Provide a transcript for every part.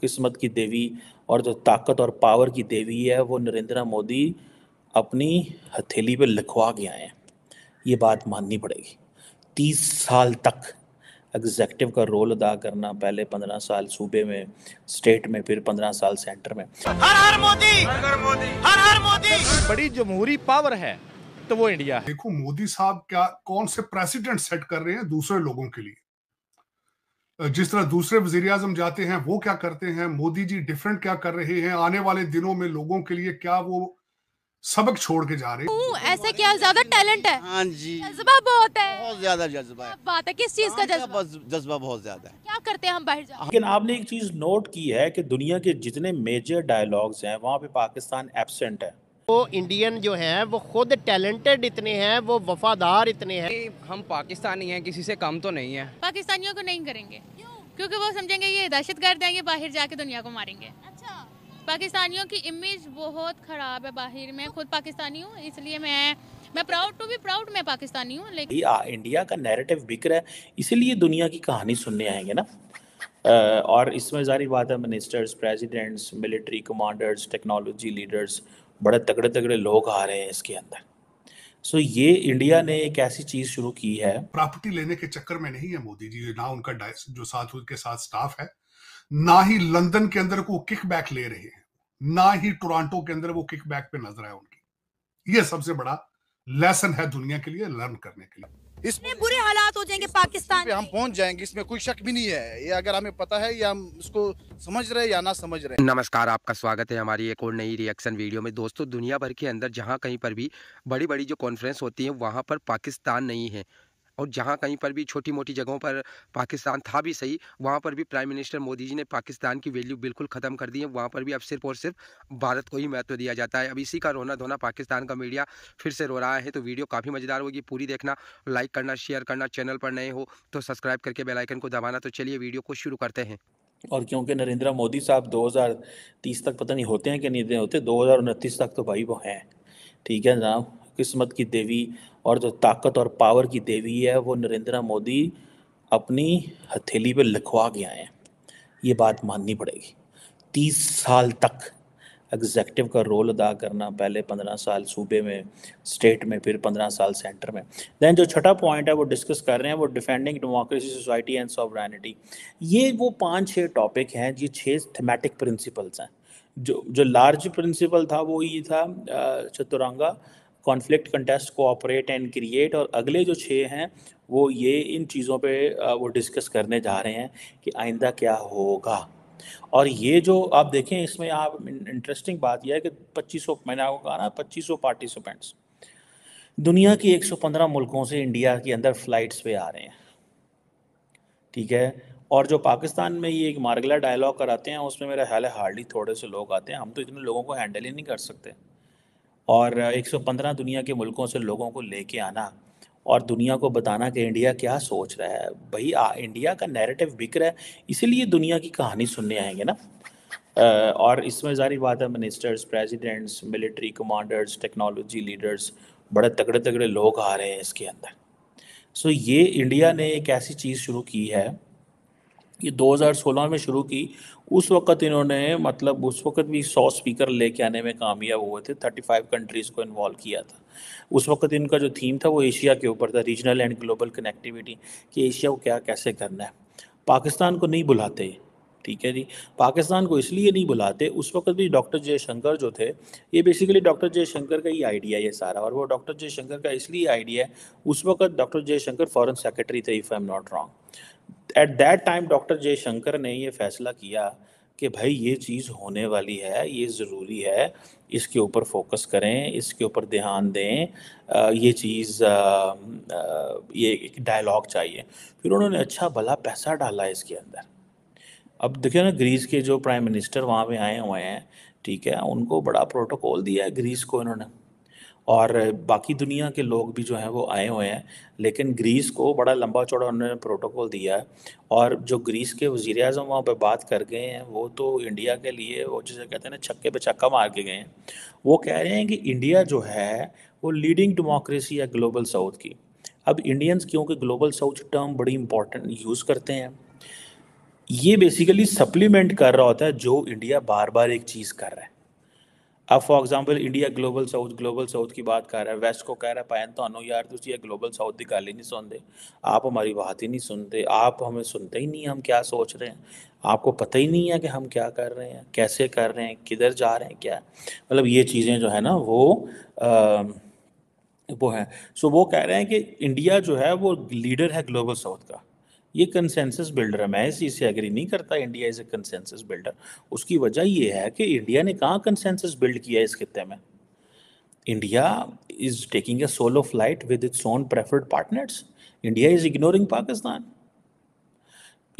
किस्मत की देवी और जो ताकत और पावर की देवी है वो नरेंद्र मोदी अपनी हथेली पे लिखवा के आए हैं ये बात माननी पड़ेगी तीस साल तक एग्जेक्टिव का रोल अदा करना पहले पंद्रह साल सूबे में स्टेट में फिर पंद्रह साल सेंटर में हर हर मोदी हर मोदी हर हर मोदी बड़ी जमहूरी पावर है तो वो इंडिया है देखो मोदी साहब क्या कौन से प्रेसिडेंट सेट कर रहे हैं दूसरे लोगों के लिए जिस तरह दूसरे वजीर अजम जाते हैं वो क्या करते हैं मोदी जी डिफरेंट क्या कर रहे हैं आने वाले दिनों में लोगों के लिए क्या वो सबक छोड़ के जा रहे हैं ऐसे क्या ज्यादा टैलेंट है हाँ जी जज्बा बहुत है बहुत ज्यादा जज्बा है बात है किस चीज का हाँ, जज्बा जज्बा बहुत ज्यादा है क्या करते हैं हम बाहर जा लेकिन आपने एक चीज नोट की है कि दुनिया के जितने मेजर डायलॉग्स हैं वहाँ पे पाकिस्तान एबसेंट है वो इंडियन जो है वो खुद टैलेंटेड इतने हैं वो वफादार इतने हैं हम पाकिस्तानी हैं किसी से कम तो नहीं है पाकिस्तानियों को नहीं करेंगे क्योंकि वो समझेंगे ये दहशत गर्द है ये बाहर जाके दुनिया को मारेंगे अच्छा पाकिस्तानियों की इमेज बहुत ख़राब है बाहर में खुद पाकिस्तानी हूँ इसलिए मैं मैं प्राउड टू बी प्राउड मैं पाकिस्तानी हूँ लेकिन आ, इंडिया का नैरेटिव बिक रहा है इसीलिए दुनिया की कहानी सुनने आएंगे ना और इसमें जारी बात है ministers presidents military commanders technology leaders बड़े तगड़े तगड़े लोग आ रहे हैं इसके अंदर सो ये इंडिया ने एक ऐसी चीज शुरू की है प्रॉपर्टी लेने के चक्कर में नहीं है मोदी जी ना उनका जो साथ उनके साथ स्टाफ है ना ही लंदन के अंदर को किक बैक ले रहे हैं ना ही टोरंटो के अंदर वो किक बैक पे नजर आया उनकी ये सबसे बड़ा लेसन है दुनिया के लिए लर्न करने के लिए इसमें बुरे हालात हो जाएंगे पाकिस्तान पे हम पहुंच जाएंगे इसमें कोई शक भी नहीं है ये अगर हमें पता है या हम इसको समझ रहे या ना समझ रहे नमस्कार आपका स्वागत है हमारी एक और नई रिएक्शन वीडियो में दोस्तों दुनिया भर के अंदर जहाँ कहीं पर भी बड़ी बड़ी जो कॉन्फ्रेंस होती है वहाँ पर पाकिस्तान नहीं है और जहाँ कहीं पर भी छोटी मोटी जगहों पर पाकिस्तान था भी सही वहाँ पर भी प्राइम मिनिस्टर मोदी जी ने पाकिस्तान की वैल्यू बिल्कुल ख़त्म कर दी है वहाँ पर भी अब सिर्फ और सिर्फ भारत को ही महत्व दिया जाता है अब इसी का रोना धोना पाकिस्तान का मीडिया फिर से रो रहा है तो वीडियो काफ़ी मज़ेदार होगी पूरी देखना लाइक करना शेयर करना चैनल पर नए हो तो सब्सक्राइब करके बेलाइकन को दबाना तो चलिए वीडियो को शुरू करते हैं और क्योंकि नरेंद्र मोदी साहब दो तक पता नहीं होते हैं कि नहीं होते दो तक तो भाई वो हैं ठीक है जनाब किस्मत की देवी और जो ताकत और पावर की देवी है वो नरेंद्र मोदी अपनी हथेली पे लिखवा गया है ये बात माननी पड़ेगी तीस साल तक एग्जेक्टिव का रोल अदा करना पहले पंद्रह साल सूबे में स्टेट में फिर पंद्रह साल सेंटर में दैन जो छठा पॉइंट है वो डिस्कस कर रहे हैं वो defending democracy society and sovereignty ये वो पांच छः टॉपिक हैं ये छः थेमेटिक प्रिंसिपल्स हैं जो जो लार्ज प्रिंसिपल था वो ये था चतुरंगा conflict contest cooperate and create और अगले जो छः हैं वो ये इन चीज़ों पे वो डिस्कस करने जा रहे हैं कि आइंदा क्या होगा और ये जो आप देखें इसमें आप इंटरेस्टिंग बात यह है कि 2500 मैंने आपको कहा ना 2500 पार्टिसिपेंट्स दुनिया के 115 मुल्कों से इंडिया के अंदर फ्लाइट्स पे आ रहे हैं ठीक है और जो पाकिस्तान में ये एक मार्गला डायलॉग कराते हैं उसमें मेरा ख्याल है हार्डली थोड़े से लोग आते हैं हम तो इतने लोगों को हैंडल ही नहीं कर सकते और 115 दुनिया के मुल्कों से लोगों को लेके आना और दुनिया को बताना कि इंडिया क्या सोच रहा है भाई आ, इंडिया का नैरेटिव बिक रहा है इसीलिए दुनिया की कहानी सुनने आएंगे ना और इसमें जारी बात है ministers presidents military commanders technology leaders बड़े तगड़े तगड़े लोग आ रहे हैं इसके अंदर सो ये इंडिया ने एक ऐसी चीज़ शुरू की है ये 2016 में शुरू की उस वक्त इन्होंने मतलब उस वक्त भी 100 स्पीकर लेके आने में कामयाब हुए थे 35 कंट्रीज़ को इन्वॉल्व किया था उस वक्त इनका जो थीम था वो एशिया के ऊपर था रीजनल एंड ग्लोबल कनेक्टिविटी कि एशिया को क्या कैसे करना है पाकिस्तान को नहीं बुलाते ठीक है जी पाकिस्तान को इसलिए नहीं बुलाते उस वक्त भी डॉक्टर जयशंकर जो थे ये बेसिकली डॉक्टर जयशंकर का ही आइडिया है ये सारा और वो डॉक्टर जयशंकर का इसलिए आइडिया है उस वक्त डॉक्टर जयशंकर फॉरेन सेक्रेटरी थे if I am not wrong at that time doctor Jaishankar ने ये फैसला किया कि भाई ये चीज़ होने वाली है ये ज़रूरी है इसके ऊपर फोकस करें इसके ऊपर ध्यान दें ये चीज़ ये एक डायलॉग चाहिए फिर उन्होंने अच्छा भला पैसा डाला इसके अंदर अब देखिए ना ग्रीस के जो प्राइम मिनिस्टर वहाँ पे आए हुए हैं ठीक है उनको बड़ा प्रोटोकॉल दिया है ग्रीस को इन्होंने और बाकी दुनिया के लोग भी जो हैं वो आए हुए हैं लेकिन ग्रीस को बड़ा लंबा चौड़ा उन्होंने प्रोटोकॉल दिया है और जो ग्रीस के वज़ी अजम वहाँ पर बात कर गए हैं वो तो इंडिया के लिए वो जैसे कहते हैं ना छक्के पे छक्का मार के गए हैं वो कह रहे हैं कि इंडिया जो है वो लीडिंग डेमोक्रेसी है ग्लोबल साउथ की अब इंडियंस क्योंकि ग्लोबल साउथ टर्म बड़ी इंपॉर्टेंट यूज़ करते हैं ये बेसिकली सप्लीमेंट कर रहा होता है जो इंडिया बार बार एक चीज़ कर रहा है अब for example India global south global south की बात कर रहा है वेस्ट को कह रहा है तो अनु यार तुझे ये ग्लोबल साउथ की गल ही नहीं सुनते आप हमारी बात ही नहीं सुनते आप हमें सुनते ही नहीं हम क्या सोच रहे हैं आपको पता ही नहीं है कि हम क्या कर रहे हैं कैसे कर रहे हैं किधर जा रहे हैं क्या मतलब ये चीज़ें जो है ना वो आ, वो है सो वो कह रहे हैं कि इंडिया जो है वो लीडर है ग्लोबल साउथ का ये कंसेंसस बिल्डर है मैं इस चीज़ से एग्री नहीं करता India is a consensus builder उसकी वजह ये है कि इंडिया ने कहाँ कंसेंसस बिल्ड किया है इस खत्े में India is taking a solo flight with its own preferred partners India is ignoring Pakistan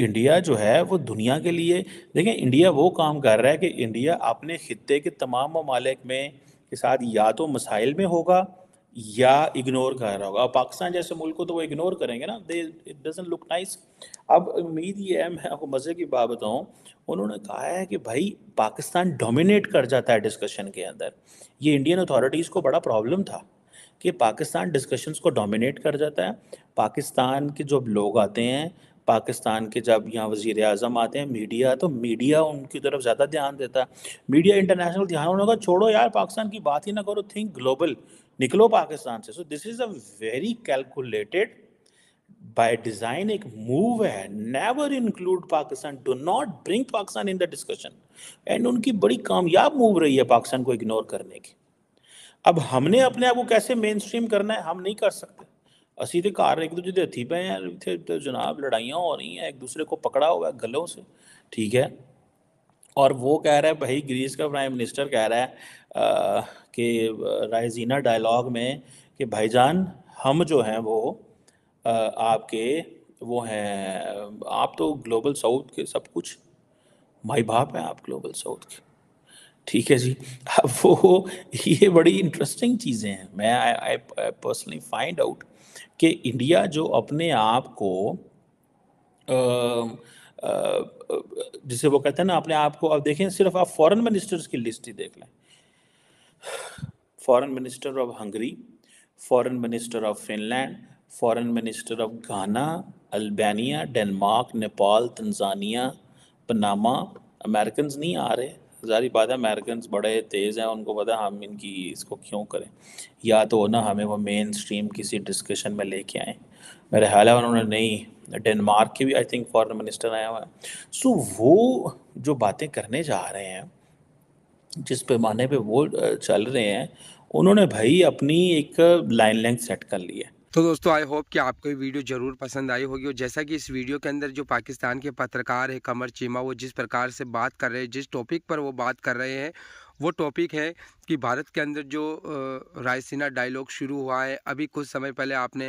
India जो है वो दुनिया के लिए देखें इंडिया वो काम कर रहा है कि इंडिया अपने खत्े के तमाम ममालिक में के साथ या तो मसाइल में होगा या इग्नोर कर रहा होगा और पाकिस्तान जैसे मुल्क को तो वो इग्नोर करेंगे ना they it doesn't look nice अब उम्मीद ये है मैं आपको मज़े की बात बताऊँ उन्होंने कहा है कि भाई पाकिस्तान डोमिनेट कर जाता है डिस्कशन के अंदर ये इंडियन अथॉरिटीज़ को बड़ा प्रॉब्लम था कि पाकिस्तान डिस्कशंस को डोमिनेट कर जाता है पाकिस्तान के जब लोग आते हैं पाकिस्तान के जब यहाँ वजीर अजम आते हैं मीडिया तो मीडिया उनकी तरफ ज़्यादा ध्यान देता है मीडिया इंटरनेशनल ध्यान उन्होंने कहा छोड़ो यार पाकिस्तान की बात ही ना करो थिंक ग्लोबल निकलो पाकिस्तान से so this is a very calculated by design एक मूव है never include Pakistan do not bring Pakistan in the discussion and उनकी बड़ी कामयाब मूव रही है पाकिस्तान को इग्नोर करने की अब हमने अपने आप को कैसे मेन स्ट्रीम करना है हम नहीं कर सकते असी तो घर एक दूजे के हथी पे हैं इतने तो जनाब लड़ाइया हो रही हैं एक दूसरे को पकड़ा हुआ है गलों से ठीक है और वो कह रहा है भाई ग्रीस का प्राइम मिनिस्टर कह रहा है के रायजीना डायलॉग में कि भाईजान हम जो हैं वो आपके वो हैं आप तो ग्लोबल साउथ के सब कुछ भाई बाप हैं आप ग्लोबल साउथ के ठीक है जी अब वो ये बड़ी इंटरेस्टिंग चीज़ें हैं मैं आई पर्सनली फाइंड आउट कि इंडिया जो अपने आप को जिसे वो कहते हैं ना अपने आप को अब देखें सिर्फ आप फॉरेन मिनिस्टर्स की लिस्ट ही देख लें foreign minister of Hungary, foreign minister of Finland, foreign minister of Ghana, Albania, Denmark, Nepal, Tanzania, Panama. Americans नहीं आ रहे जारी बात है अमेरिकन बड़े तेज़ हैं उनको पता हम इनकी इसको क्यों करें या तो ना हमें वो मेन स्ट्रीम किसी डिस्कशन में लेके आए मेरे ख्याल है उन्होंने नहीं डेनमार्क के भी आई थिंक फॉरेन मिनिस्टर आया हुआ है सो वो जो बातें करने जा रहे हैं जिस पैमाने पे वो चल रहे हैं उन्होंने भाई अपनी एक लाइन लेंथ सेट कर ली है तो दोस्तों आई होप कि आपको ये वीडियो ज़रूर पसंद आई होगी और जैसा कि इस वीडियो के अंदर जो पाकिस्तान के पत्रकार है कमर चीमा वो जिस प्रकार से बात कर रहे हैं जिस टॉपिक पर वो बात कर रहे हैं वो टॉपिक है कि भारत के अंदर जो रायसीना डायलॉग शुरू हुआ है अभी कुछ समय पहले आपने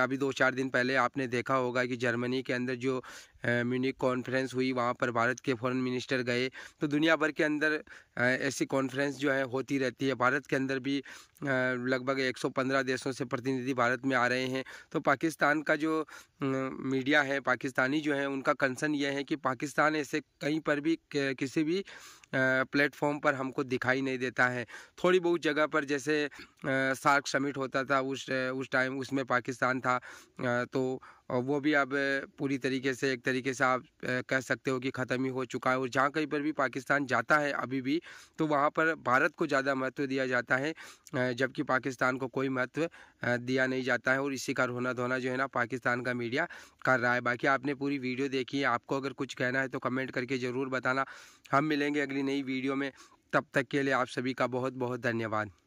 अभी दो चार दिन पहले आपने देखा होगा कि जर्मनी के अंदर जो म्यूनिक कॉन्फ्रेंस हुई वहाँ पर भारत के फॉरेन मिनिस्टर गए तो दुनिया भर के अंदर ऐसी कॉन्फ्रेंस जो है होती रहती है भारत के अंदर भी लगभग 115 देशों से प्रतिनिधि भारत में आ रहे हैं तो पाकिस्तान का जो मीडिया है पाकिस्तानी जो है उनका कंसर्न यह है कि पाकिस्तान ऐसे कहीं पर भी किसी भी प्लेटफॉर्म पर हमको दिखाई नहीं देता है थोड़ी बहुत जगह पर जैसे सार्क समिट होता था उस उस टाइम उसमें पाकिस्तान था तो और वो भी अब पूरी तरीके से एक तरीके से आप कह सकते हो कि ख़त्म ही हो चुका है और जहाँ कहीं पर भी पाकिस्तान जाता है अभी भी तो वहाँ पर भारत को ज़्यादा महत्व दिया जाता है जबकि पाकिस्तान को कोई महत्व दिया नहीं जाता है और इसी का रोना धोना जो है ना पाकिस्तान का मीडिया कर रहा है बाकी आपने पूरी वीडियो देखी है आपको अगर कुछ कहना है तो कमेंट करके ज़रूर बताना हम मिलेंगे अगली नई वीडियो में तब तक के लिए आप सभी का बहुत बहुत धन्यवाद